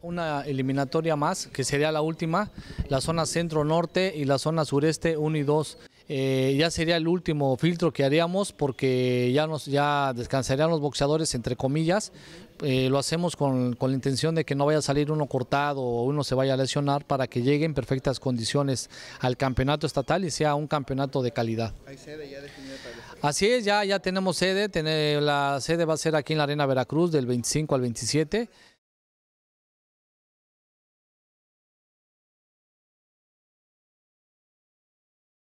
Una eliminatoria más, que sería la última, la zona centro-norte y la zona sureste 1 y 2. Eh, ya sería el último filtro que haríamos porque ya, nos, ya descansarían los boxeadores, entre comillas. Eh, lo hacemos con, la intención de que no vaya a salir uno cortado o uno se vaya a lesionar para que llegue en perfectas condiciones al campeonato estatal y sea un campeonato de calidad. Así es, ya, ya tenemos sede. la sede va a ser aquí en la Arena Veracruz del 25 al 27.